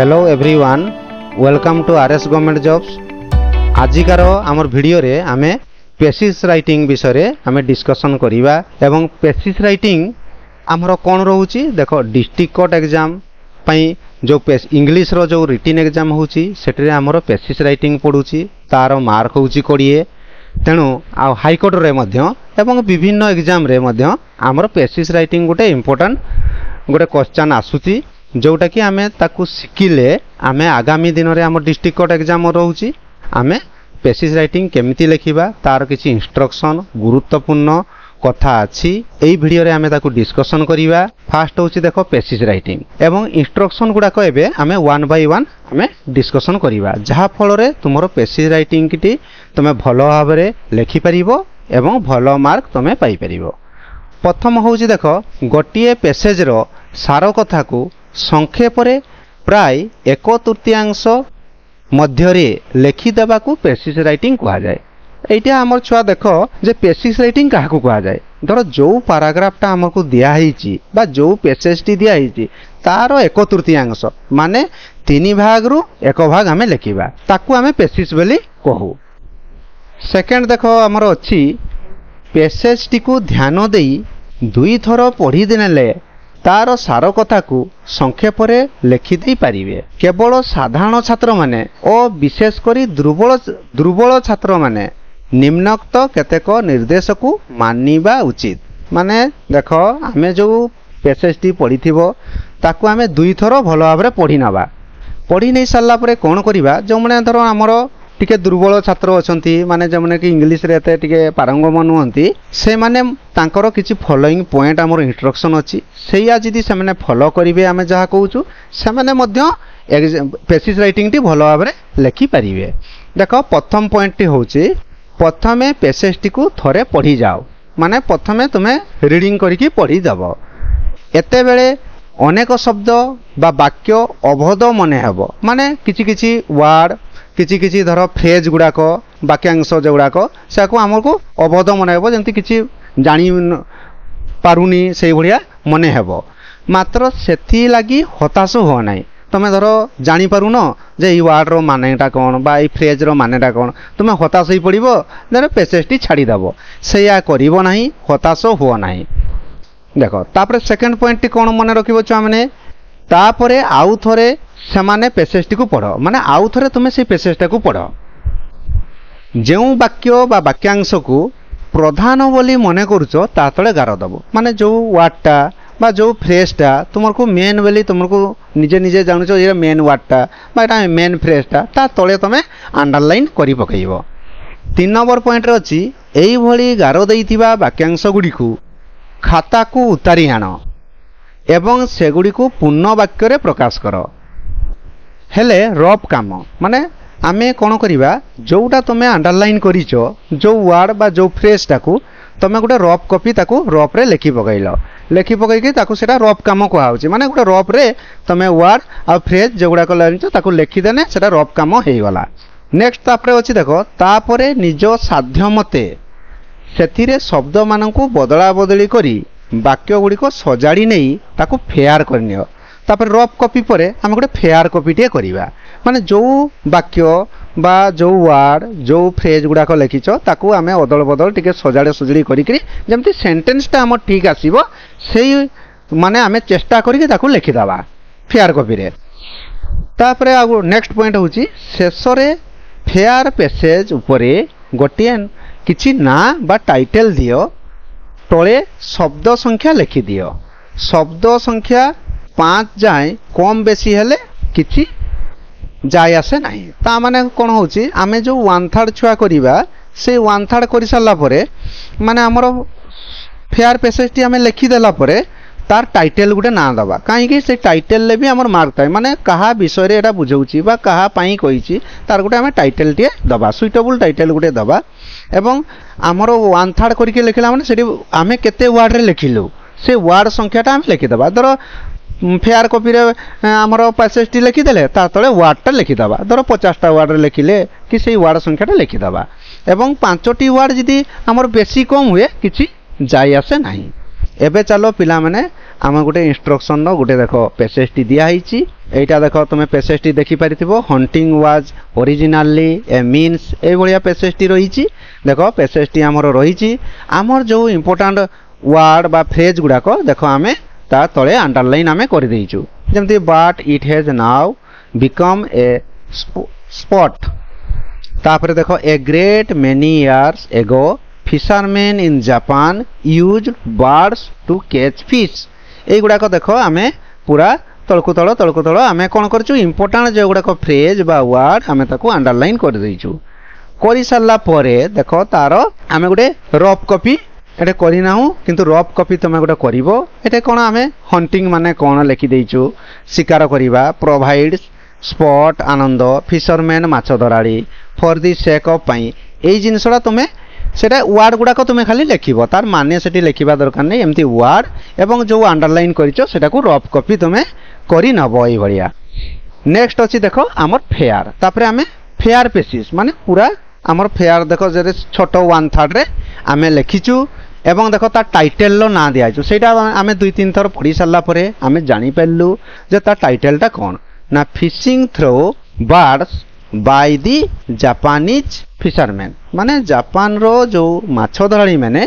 Hello one welcome to R S government jobs আজিকার আমার ভিডিওরে আমি পেসিস রাইটিং বিষয়ে আমি ডিসকসন করা এবং পেসিস রাইটিং আমার কণ রয়েছে দেখ ডিস্ট্রিক্ট কোর্ট এক্সাম পাই যে ইংলিশর যে রিটিন এক্সাম হচ্ছে সেটি আমার পেসিস রাইটিং পড়ুছি তার মার্ক হচ্ছে কোড়িয়ে তেণু আউ হাইকোর্টরে এবং বিভিন্ন এক্সামে মধ্য আমার পেসিস রাইটিং গোটে ইম্পর্টাট গোটে কোশ্চেন আসুচি ଯେଉଁଟାକି ଆମେ ତାକୁ ଶିଖିଲେ ଆମେ ଆଗାମୀ ଦିନରେ ଆମ ଡିଷ୍ଟ୍ରିକ୍ଟ କୋର୍ଟ ଏକ୍ଜାମ୍ ରହୁଛି ଆମେ ପେସିସ୍ ରାଇଟିଂ କେମିତି ଲେଖିବା ତା'ର କିଛି ଇନଷ୍ଟ୍ରକ୍ସନ୍ ଗୁରୁତ୍ୱପୂର୍ଣ୍ଣ କଥା ଅଛି ଏଇ ଭିଡ଼ିଓରେ ଆମେ ତାକୁ ଡିସ୍କସନ୍ କରିବା ଫାର୍ଷ୍ଟ ହେଉଛି ଦେଖ ପେସିସ୍ ରାଇଟିଂ ଏବଂ ଇନଷ୍ଟ୍ରକ୍ସନ୍ ଗୁଡ଼ାକ ଏବେ ଆମେ ୱାନ୍ ବାଇ ୱାନ୍ ଆମେ ଡିସ୍କସନ୍ କରିବା ଯାହାଫଳରେ ତୁମର ପେସିସ୍ ରାଇଟିଂଟି ତୁମେ ଭଲ ଭାବରେ ଲେଖିପାରିବ ଏବଂ ଭଲ ମାର୍କ ତୁମେ ପାଇପାରିବ ପ୍ରଥମ ହେଉଛି ଦେଖ ଗୋଟିଏ ପେସେଜ୍ର ସାର କଥାକୁ ସଂକ୍ଷେପରେ ପ୍ରାୟ ଏକ ତୃତୀୟାଂଶ ମଧ୍ୟରେ ଲେଖିଦେବାକୁ ପେସିସ୍ ରାଇଟିଂ କୁହାଯାଏ ଏଇଟା ଆମର ଛୁଆ ଦେଖ ଯେ ପେସିସ୍ ରାଇଟିଂ କାହାକୁ କୁହାଯାଏ ଧର ଯେଉଁ ପାରାଗ୍ରାଫ୍ଟା ଆମକୁ ଦିଆହେଇଛି ବା ଯେଉଁ ପେସେଜ୍ଟି ଦିଆହେଇଛି ତାର ଏକ ତୃତୀୟାଂଶ ମାନେ ତିନି ଭାଗରୁ ଏକ ଭାଗ ଆମେ ଲେଖିବା ତାକୁ ଆମେ ପେସିସ୍ ବୋଲି କହୁ ସେକେଣ୍ଡ ଦେଖ ଆମର ଅଛି ପେସେଜ୍ଟିକୁ ଧ୍ୟାନ ଦେଇ ଦୁଇଥର ପଢ଼ିଦେଲେ ତାର ସାର କଥାକୁ ସଂକ୍ଷେପରେ ଲେଖିଦେଇପାରିବେ କେବଳ ସାଧାରଣ ଛାତ୍ରମାନେ ଓ ବିଶେଷ କରି ଦୁର୍ବଳ ଦୁର୍ବଳ ଛାତ୍ରମାନେ ନିମ୍ନକ୍ତ କେତେକ ନିର୍ଦ୍ଦେଶକୁ ମାନିବା ଉଚିତ ମାନେ ଦେଖ ଆମେ ଯେଉଁ ପ୍ୟାସେଜଟି ପଢ଼ିଥିବ ତାକୁ ଆମେ ଦୁଇଥର ଭଲ ଭାବରେ ପଢ଼ି ନେବା ପଢ଼ି ନେଇ ସାରିଲା ପରେ କ'ଣ କରିବା ଯେଉଁମାନେ ଧର ଆମର ଟିକେ ଦୁର୍ବଳ ଛାତ୍ର ଅଛନ୍ତି ମାନେ ଯେଉଁମାନେ କି ଇଂଲିଶରେ ଏତେ ଟିକେ ପାରଙ୍ଗମ ନୁହନ୍ତି ସେମାନେ ତାଙ୍କର କିଛି ଫଲୋଇଂ ପଏଣ୍ଟ ଆମର ଇଣ୍ଟ୍ରକ୍ସନ୍ ଅଛି ସେଇଆ ଯଦି ସେମାନେ ଫଲୋ କରିବେ ଆମେ ଯାହା କହୁଛୁ ସେମାନେ ମଧ୍ୟ ପେସିସ୍ ରାଇଟିଂଟି ଭଲ ଭାବରେ ଲେଖିପାରିବେ ଦେଖ ପ୍ରଥମ ପଏଣ୍ଟଟି ହେଉଛି ପ୍ରଥମେ ପେସେସ୍ଟିକୁ ଥରେ ପଢ଼ିଯାଅ ମାନେ ପ୍ରଥମେ ତୁମେ ରିଡ଼ିଂ କରିକି ପଢ଼ିଦେବ ଏତେବେଳେ ଅନେକ ଶବ୍ଦ ବା ବାକ୍ୟ ଅବଧ ମନେ ହେବ ମାନେ କିଛି କିଛି ୱାର୍ଡ଼ କିଛି କିଛି ଧର ଫ୍ରେଜ୍ ଗୁଡ଼ାକ ବାକ୍ୟାଂଶ ଯେଉଁଗୁଡ଼ାକ ସେକୁ ଆମକୁ ଅବୋଧ ମନେ ହେବ ଯେମିତି କିଛି ଜାଣି ପାରୁନି ସେଇଭଳିଆ ମନେ ହେବ ମାତ୍ର ସେଥିଲାଗି ହତାଶ ହୁଅ ନାହିଁ ତୁମେ ଧର ଜାଣିପାରୁନ ଯେ ଏଇ ୱାର୍ଡ଼ର ମାନେଟା କ'ଣ ବା ଏଇ ଫ୍ରେଜ୍ର ମାନେଟା କ'ଣ ତୁମେ ହତାଶ ହୋଇପଡ଼ିବ ଧର ପେସେଜଟି ଛାଡ଼ିଦେବ ସେଇଆ କରିବ ନାହିଁ ହତାଶ ହୁଅ ନାହିଁ ଦେଖ ତାପରେ ସେକେଣ୍ଡ ପଏଣ୍ଟଟି କ'ଣ ମନେ ରଖିବ ଛୁଆମାନେ ତାପରେ ଆଉ ଥରେ ସେମାନେ ପେସେଜଟିକୁ ପଢ଼ ମାନେ ଆଉ ଥରେ ତୁମେ ସେଇ ପେସେଜଟାକୁ ପଢ଼ ଯେଉଁ ବାକ୍ୟ ବା ବାକ୍ୟାଂଶକୁ ପ୍ରଧାନ ବୋଲି ମନେ କରୁଛ ତା ତଳେ ଗାର ଦେବ ମାନେ ଯେଉଁ ୱାର୍ଡ଼ଟା ବା ଯେଉଁ ଫ୍ରେଜ୍ଟା ତୁମକୁ ମେନ୍ ବୋଲି ତୁମକୁ ନିଜେ ନିଜେ ଜାଣୁଛ ଏଇଟା ମେନ୍ ୱାର୍ଡ଼ଟା ବା ଏଇଟା ମେନ୍ ଫ୍ରେଜ୍ଟା ତା ତଳେ ତୁମେ ଆଣ୍ଡରଲାଇନ୍ କରି ପକାଇବ ତିନି ନମ୍ବର ପଏଣ୍ଟରେ ଅଛି ଏଇଭଳି ଗାର ଦେଇଥିବା ବାକ୍ୟାଂଶ ଗୁଡ଼ିକୁ ଖାତାକୁ ଉତାରି ଆଣ ଏବଂ ସେଗୁଡ଼ିକୁ ପୂର୍ଣ୍ଣ ବାକ୍ୟରେ ପ୍ରକାଶ କର ହେଲେ ରଫ୍ କାମ ମାନେ ଆମେ କ'ଣ କରିବା ଯେଉଁଟା ତୁମେ ଆଣ୍ଡରଲାଇନ୍ କରିଛ ଯେଉଁ ୱାର୍ଡ଼ ବା ଯେଉଁ ଫ୍ରେଜ୍ଟାକୁ ତୁମେ ଗୋଟେ ରଫ୍ କପି ତାକୁ ରଫ୍ରେ ଲେଖି ପକାଇଲ ଲେଖି ପକାଇକି ତାକୁ ସେଇଟା ରଫ୍ କାମ କୁହାହେଉଛି ମାନେ ଗୋଟେ ରଫ୍ରେ ତୁମେ ୱାର୍ଡ଼ ଆଉ ଫ୍ରେଜ୍ ଯେଉଁଗୁଡ଼ାକ ଜାଣିଛ ତାକୁ ଲେଖିଦେଲେ ସେଇଟା ରଫ୍ କାମ ହେଇଗଲା ନେକ୍ସଟ ତାପରେ ଅଛି ଦେଖ ତାପରେ ନିଜ ସାଧ୍ୟ ମତେ ସେଥିରେ ଶବ୍ଦମାନଙ୍କୁ ବଦଳାବଦଳି କରି ବାକ୍ୟଗୁଡ଼ିକ ସଜାଡ଼ି ନେଇ ତାକୁ ଫେୟାର୍ କରିନିଅ তাপরে রଫ୍ କପି ପରେ ଆମେ ଗୋଟେ ଫେୟାର୍ କପିଟିଏ କରିବା ମାନେ ଯେଉଁ ବାକ୍ୟ বা ଯେଉଁ ୱାର୍ଡ଼ ଯେଉଁ ଫ୍ରେଜ୍ ଗୁଡ଼ାକ ଲେଖିଛ ତାକୁ ଆମେ ଅଦଳ ବଦଳ ଟିକେ ସଜାଡ଼ ସଜଡ଼ି କରିକିରି ଯେମିତି ସେଣ୍ଟେନ୍ସଟା ଆମର ଠିକ୍ ଆସିବ ସେଇ ମାନେ ଆମେ ଚେଷ୍ଟା କରିକି ତାକୁ ଲେଖିଦେବା ଫେୟାର୍ କପିରେ ତାପରେ ଆଉ ନେକ୍ସଟ ପଏଣ୍ଟ ହେଉଛି ଶେଷରେ ଫେୟାର୍ ପେସେଜ୍ ଉପରେ ଗୋଟିଏ କିଛି ନାଁ ବା ଟାଇଟେଲ୍ ଦିଅ ତଳେ ଶବ୍ଦ ସଂଖ୍ୟା ଲେଖିଦିଅ ଶବ୍ଦ ସଂଖ୍ୟା পাঁচ যায় কম বেশি হলে কিছু ହେଲେ আসে ଯାଇ তা মানে কোন হচ্ছে আমি যে ওয়ান থার্ড ୱାନ୍ করিবা ଛୁଆ ওয়ান থার্ড ୱାନ୍ সারা পরে মানে আমার ফেয়ার পেসেজটি আমি লিখি ଲେଖିଦେଲା পরে তার টাইটেল গোটে না দেবা কাইকি সে টাইটেল লেবি আমার মার্ক থাকে মানে কাহা বিষয়ে এটা বুঝাউছি বা কাহা পাই কইছি তার গোটে আমি টাইটেল টিয়ে দেবা সুইটেবল টাইটেল গোটে দেবা এবং আমার ওয়ান থার্ড করিকি লেখিলা মানে সেটি আমি কেতে ওয়ার্ডরে লিখিলু সে ওয়ার্ড সংখ্যাটা আমি লিখি লেখিদেবা ধর ফেয়ার কপিরে আমার প্যাসেজটি লিখিদেলে তার তলে ওয়ার্ডটা লিখিদেবা ধর পচাশটা ওয়ার্ডরে লিখিলে কি সেই ওয়ার্ড সংখ্যাটা লিখিদেবা এবং পাঁচটি ওয়ার্ড যদি আমার বেশি কম হুয়ে কিছু যাই আসে না এবে চালো পিলা মানে আমার গোটে ইনস্ট্রকশন গোটে দেখ প্যাসেজটি দিয়া হয়েছি এইটা দেখ তুমি প্যাসেজটি দেখিপারিথিব hunting was originally a means এইভাবে প্যাসেজটি রয়েছে দেখ প্যাসেজটি আমার রয়েছে আমার যে ইম্পর্টাট ওয়ার্ড বা ফ্রেজ গুড়াক দেখ আমি ତା ତଳେ ଅଣ୍ଡରଲାଇନ୍ ଆମେ କରିଦେଇଛୁ ଯେମିତି but it has now become a sport ତାପରେ ଦେଖ a great many years ago fishermen in Japan use birds to catch fish ଏଇଗୁଡ଼ାକ ଦେଖ ଆମେ ପୁରା ତଳକୁ ତଳ ତଳକୁ ତଳ ଆମେ କ'ଣ କରିଛୁ ଇମ୍ପୋର୍ଟାଣ୍ଟ ଯେଉଁଗୁଡ଼ାକ ଫ୍ରେଜ୍ ବା ୱାର୍ଡ଼ ଆମେ ତାକୁ ଅଣ୍ଡରଲାଇନ୍ କରିଦେଇଛୁ କରିସାରିଲା ପରେ ଦେଖ ତାର ଆମେ ଗୋଟେ ରଫ୍ କପି এটা করি না কিন্তু রফ কপি তুমি গোটে କରିବ এটা কোণ আমি হন্টিং মানে কোণ ଲେଖିଦେଇଛୁ দিয়েছু শিকার করা ସ୍ପଟ স্পট আনন্দ ମାଛ মাছ for for the sake of এই জিনিসটা তুমি সেটা ওয়ার্ড গুড়া তুমি খালি লেখিব তার মানে সেটি লেখা দরকার নেই এমতি ওয়ার্ড এবং যে আন্ডারলাইন করিছ সেটা রফ কপি তুমি করে নব এইভাবে নেক্সট অছি দেখ আমার ফেয়ার তাপরে আমি ফেয়ার পেসিস মানে পুরা আমার ফেয়ার দেখ যে ছোট ওয়ান থার্ডে আমি লেখিছু এবং দেখ তার টাইটেলর না দিয়েছু সেইটা আমি দুই তিন থর পড়ি সারা পরে আমি পারলু যে তার টাইটেলটা কণ না fishing through birds by the Japanese fisherman মানে জাপানর যে মানে মাছ ধরাড়ি মানে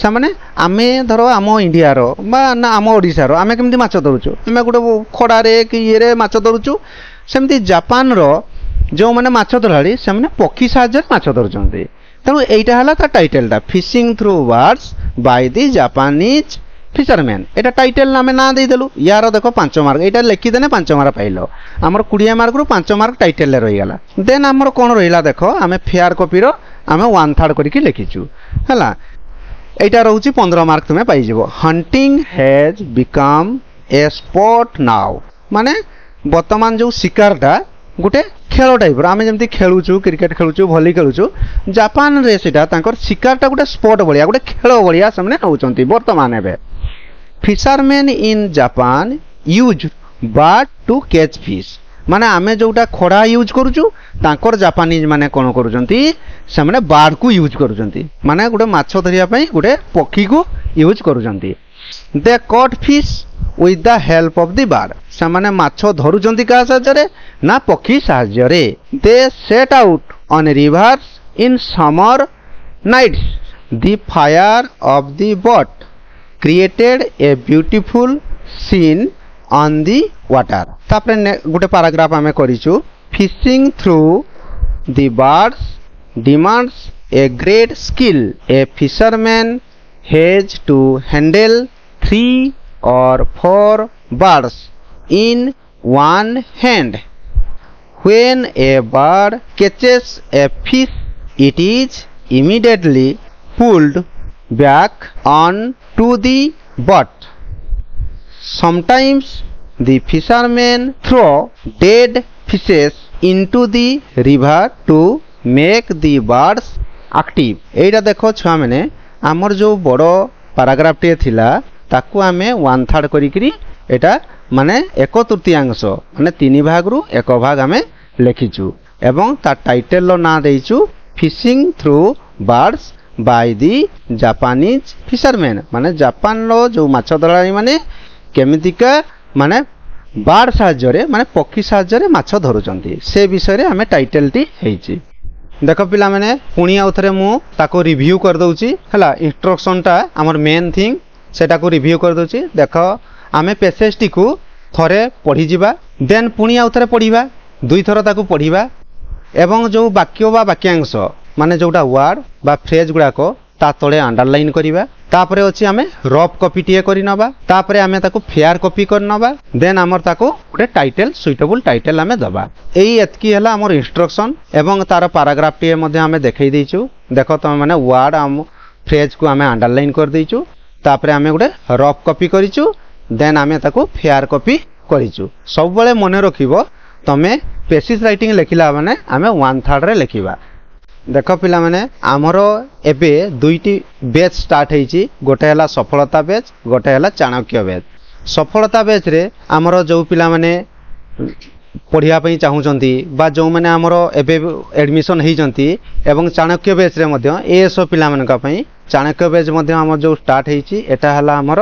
ସେମାନେ ଆମେ ଧର ଆମ ଇଣ୍ଡିଆର ବା ନା ଆମ ଓଡ଼ିଶାର ଆମେ କେମିତି ମାଛ ଧରୁଛୁ গোটে ଗୋଟେ ଖଡ଼ାରେ କି ଇଏରେ ମାଛ ଧରୁଛୁ ସେମିତି ଜାପାନର ଯେଉଁମାନେ ମାଛ ଧରାଳି ସେମାନେ ପକ୍ଷୀ ସାହାଯ୍ୟରେ ମାଛ ଧରୁଛନ୍ତି ତେଣୁ ଏଇଟା ହେଲା ତା ଟାଇଟେଲଟା fishing through birds by the Japanese fisherman ଏଇଟା ଟାଇଟେଲ୍ ଆମେ ନାଁ ଦେଇଦେଲୁ ୟାର ଦେଖ ପାଞ୍ଚ ମାର୍କ ଏଇଟା ଲେଖିଦେଲେ ପାଞ୍ଚ ମାର୍କ ପାଇଲ ଆମର କୋଡ଼ିଏ ମାର୍କରୁ ପାଞ୍ଚ ମାର୍କ ଟାଇଟେଲ୍ରେ ରହିଗଲା ଦେନ୍ ଆମର କ'ଣ ରହିଲା ଦେଖ ଆମେ ଫେୟାର କପିର ଆମେ ୱାନ୍ ଥାର୍ଡ଼ କରିକି ଲେଖିଛୁ ହେଲା ଏଇଟା ରହୁଛି ପନ୍ଦର ମାର୍କ ତୁମେ ପାଇଯିବ hunting has become a sport now ମାନେ ବର୍ତ୍ତମାନ ଯେଉଁ ଶିକାରଟା ଗୋଟେ ଖେଳ ଟାଇପ୍ର ଆମେ ଯେମିତି ଖେଳୁଛୁ କ୍ରିକେଟ୍ ଖେଳୁଛୁ ଭଲି ଖେଳୁଛୁ ଜାପାନରେ ସେଇଟା ତାଙ୍କର ଶିକାରଟା ଗୋଟେ ସ୍ପୋର୍ଟ ଭଳିଆ ଗୋଟେ ଖେଳ ଭଳିଆ ସେମାନେ ନେଉଛନ୍ତି ବର୍ତ୍ତମାନ ଏବେ fisherman in Japan use birds to catch fish ମାନେ ଆମେ ଯେଉଁଟା ଖଡ଼ା ୟୁଜ୍ କରୁଛୁ ତାଙ୍କର ଜାପାନିଜ୍ ମାନେ କ'ଣ କରୁଛନ୍ତି ସେମାନେ ବାର୍ଡ଼କୁ ୟୁଜ୍ କରୁଛନ୍ତି ମାନେ ଗୋଟେ ମାଛ ଧରିବା ପାଇଁ ଗୋଟେ ପକ୍ଷୀକୁ ୟୁଜ୍ କରୁଛନ୍ତି they catch fish with the help of the bird ସେମାନେ ମାଛ ଧରୁଛନ୍ତି କାହା ସାହାଯ୍ୟରେ ନା ପକ୍ଷୀ ସାହାଯ୍ୟରେ they set out on rivers in summer nights the fire of the boat created a beautiful scene on the water ତାପରେ ଗୋଟେ ପାରାଗ୍ରାଫ ଆମେ କରିଛୁ fishing through the birds demands a great skill. A fisherman has to handle three or four birds in one hand. When a bird catches a fish, it is immediately pulled back on to the butt. Sometimes the fishermen throw dead fishes into the river to make the birds active. এইটা দেখো ଛୁଆମାନେ ଆମର ଯେଉଁ ବଡ଼ ପାରାଗ୍ରାଫଟିଏ ଥିଲା ତାକୁ ଆମେ one third କରିକିରି ଏଇଟା ମାନେ ଏକ ତୃତୀୟାଂଶ ମାନେ ତିନି ଭାଗରୁ ଏକ ଭାଗ ଆମେ ଲେଖିଛୁ ଏବଂ ତା ଟାଇଟେଲର ନାଁ ଦେଇଛୁ fishing through birds by the Japanese fisherman ମାନେ ଜାପାନର ଯେଉଁ ମାଛ ଧରାଳିମାନେ କେମିତିକା ମାନେ ବାର୍ଡ଼ ସାହାଯ୍ୟରେ ମାନେ ପକ୍ଷୀ ସାହାଯ୍ୟରେ ମାଛ ଧରୁଛନ୍ତି ସେ ବିଷୟରେ ଆମେ ଟାଇଟେଲଟି ହେଇଛି ଦେଖ ପିଲାମାନେ ପୁଣି ଆଉ ଥରେ ମୁଁ ତାକୁ ରିଭ୍ୟୁ କରିଦେଉଛି ହେଲା ଇଣ୍ଟ୍ରକ୍ସନ୍ଟା ଆମର ମେନ୍ ଥିଙ୍ଗ সেটা রিভিউ করে দেছি দেখ আমি পেসেজটি থরে পড়ি যা দেন পুঁ আউথরে পড়া দুইথর তাকে পড়া এবং যে বাক্য বা বাক্যাংশ মানে যেটা ওয়ার্ড বা ফ্রেজ গুড়াক তা তলে আন্ডারলাইন করা তাপরে অছি আমি রফ কপিটিয়ে করে নেবা তাপরে আমি তাকে ফেয়ার কপি করে নেবা দেন আমার তাকে গোটে টাইটেল সুইটেবল টাইটেল আমি দেবা এই এতকি হল আমার ইনস্ট্রকশন এবং তার প্যারাগ্রাফটিয়ে আমি দেখাই দিয়েছু দেখ তুমি মানে ওয়ার্ড ফ্রেজ কু আমি আন্ডারলাইন করে দিয়েছু ତାପରେ ଆମେ ଗୋଟେ ରଫ୍ କପି କରିଛୁ ଦେନ୍ ଆମେ ତାକୁ ଫେୟାର୍ କପି କରିଛୁ ସବୁବେଳେ ମନେ ରଖିବ ତମେ ପେସିସ୍ ରାଇଟିଂ ଲେଖିଲା ମାନେ ଆମେ ୱାନ୍ ଥାର୍ଡ଼ରେ ଲେଖିବା ଦେଖ ପିଲାମାନେ ଆମର ଏବେ ଦୁଇଟି ବ୍ୟାଚ୍ ଷ୍ଟାର୍ଟ ହେଇଛି ଗୋଟେ ହେଲା ସଫଳତା ବ୍ୟାଚ୍ ଗୋଟେ ହେଲା ଚାଣକ୍ୟ ବ୍ୟାଚ୍ ସଫଳତା ବ୍ୟାଚ୍ରେ ଆମର ଯେଉଁ ପିଲାମାନେ পড়া পাই বা যে আমার এবে এডমিশন হয়েছন্তি এবং চাণক্য বেচরে মধ্য এএসও পিলামানক পাই চাণক্য বেচ আমার যে স্টার্ট হয়েছি এটা হল আমার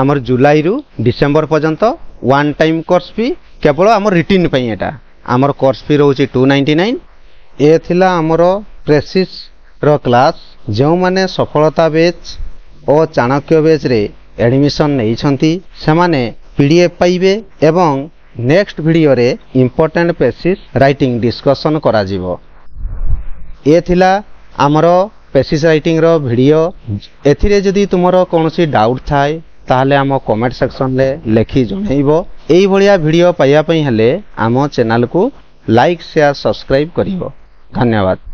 আমার জুলাই রু ডিসেম্বর পর্যন্ত ওয়ান টাইম কোর্স ফি কেবল আমার রিটিন এটা আমার কোর্স ফি রয়েছে টু নাইনটি নাইন ଏ ଥିଲା ଆମର ক্লাস যে সফলতা ସଫଳତା ও চাণক্য ଚାଣକ୍ୟ এডমিশন নিয়েছেন সে পিডিএফ পাইবে এবং ନେକ୍ସଟ ଭିଡ଼ିଓରେ ଇମ୍ପୋର୍ଟାଣ୍ଟ ପେସିସ୍ ରାଇଟିଂ ଡିସ୍କସନ୍ କରାଯିବ ଏ ଥିଲା ଆମର ପେସିସ୍ ରାଇଟିଂର ଭିଡ଼ିଓ ଏଥିରେ ଯଦି ତୁମର କୌଣସି ଡାଉଟ୍ ଥାଏ ତାହେଲେ ଆମ କମେଣ୍ଟ ସେକ୍ସନରେ ଲେଖି ଜଣାଇବ ଏଇଭଳିଆ ଭିଡ଼ିଓ ପାଇବା ପାଇଁ ହେଲେ ଆମ ଚ୍ୟାନେଲକୁ ଲାଇକ୍ ସେୟାର୍ ସବସ୍କ୍ରାଇବ୍ କରିବ ଧନ୍ୟବାଦ